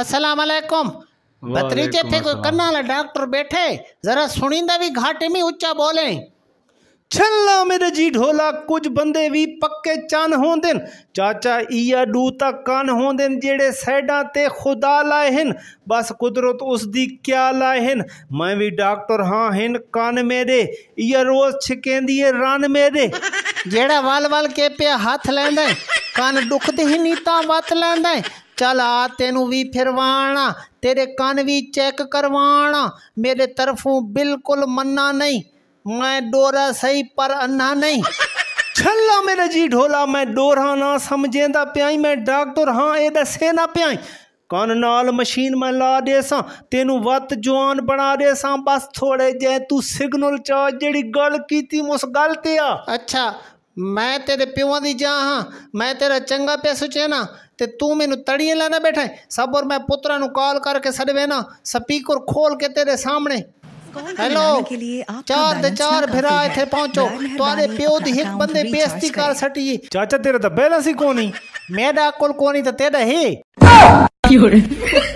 ਅਸਲਾਮ असलकुम ਬਤਰੀ थे ਕੋਈ कन ਵਾਲਾ ਡਾਕਟਰ ਬੈਠੇ ਜ਼ਰਾ ਸੁਣੀਂਦਾ ਵੀ ਘਾਟੇ ਮੀ ਉੱਚਾ ਬੋਲੇ ਛੱਲਾ ਮੇਰੇ ਜੀ ਢੋਲਾ ਕੁਝ ਬੰਦੇ ਵੀ ਪੱਕੇ ਚੰਨ ਹੁੰਦੇ ਚਾਚਾ ਈਆ ਡੂ ਤਾਂ ਕੰਨ ਹੁੰਦੇ ਜਿਹੜੇ ਸੈਡਾਂ ਤੇ ਖੁਦਾ ਲਾਏ ਹਨ ਬਸ ਕੁਦਰਤ ਉਸ ਦੀ ਕਿਆ ਲਾਏ ਹਨ ਮੈਂ ਵੀ ਡਾਕਟਰ ਹਾਂ ਹਨ ਕੰਨ ਮੇਰੇ ਈਆ ਰੋਜ਼ ਛਕੇਂਦੀ ਏ ਰਨ ਮੇਰੇ ਜਿਹੜਾ ਵਲ ਵਲ ਕੇ ਪਿਆ ਹੱਥ ਲੈਂਦਾ ਕੰਨ ਦੁਖਦੇ ਹੀ ਨੀਤਾ ਵਤ ਲੈਂਦਾ ਚਲਾ ਤੈਨੂੰ ਵੀ ਫਿਰਵਾਣਾ ਤੇਰੇ ਕੰਨ ਵੀ ਚੈੱਕ ਕਰਵਾਣਾ ਮੇਰੇ ਤਰਫੋਂ ਬਿਲਕੁਲ ਮੰਨਾ ਨਹੀਂ ਮੈਂ ਡੋਰਾ ਸਹੀ ਪਰ ਅੰਨਾ ਨਹੀਂ ਛੱਲਾ ਮੇਰੇ ਜੀ ਢੋਲਾ ਮੈਂ ਡੋਰਾ ਨਾ ਸਮਝੇਂਦਾ ਪਿਆਈ ਮੈਂ ਡਾਕਟਰ ਹਾਂ ਇਹ ਦੱਸੇ ਨਾ ਪਿਆਈ ਕੰਨ ਨਾਲ ਮਸ਼ੀਨ ਮੈਂ ਲਾ ਦੇਸਾਂ ਤੈਨੂੰ ਵੱਤ ਜਵਾਨ ਬਣਾ ਦੇਸਾਂ ਬਸ ਥੋੜੇ ਜੇ ਤੂੰ ਸਿਗਨਲ ਚਾ ਜਿਹੜੀ ਗੱਲ ਕੀਤੀ ਉਸ ਗੱਲ ਤੇ ਆ ਅੱਛਾ ਮੈਂ ਤੇਰੇ ਪਿਓਾਂ ਦੀ ਜਾਂ ਹਾਂ ਮੈਂ ਤੇਰਾ ਚੰਗਾ ਪਿਆ ਨਾ ਤੇ ਤੂੰ ਮੈਨੂੰ ਤੜੀਆਂ ਲਾਣਾ ਬੈਠਾ ਸਬਰ ਮੈਂ ਪੁੱਤਰਾਂ ਨੂੰ ਕਾਲ ਕਰਕੇ ਨਾ ਸਪੀਕਰ ਖੋਲ ਕੇ ਤੇਰੇ ਸਾਹਮਣੇ ਹੈਲੋ ਚਾਰ ਤੇ ਚਾਰ ਫਿਰਾ ਇੱਥੇ ਪਹੁੰਚੋ ਤੁਹਾਡੇ ਪਿਓ ਦੀ ਇੱਕ ਬੰਦੇ ਬੇਇੱਜ਼ਤੀ ਕਰ ਸਟੀ ਚਾਚਾ ਤੇਰਾ ਤਾਂ ਬੈਲੈਂਸ ਹੀ ਕੋਣੀ ਮੇਰਾ ਕੋਲ ਕੋਣੀ ਤਾਂ ਤੇਰਾ ਹੀ ਕੀ ਹੋੜੇ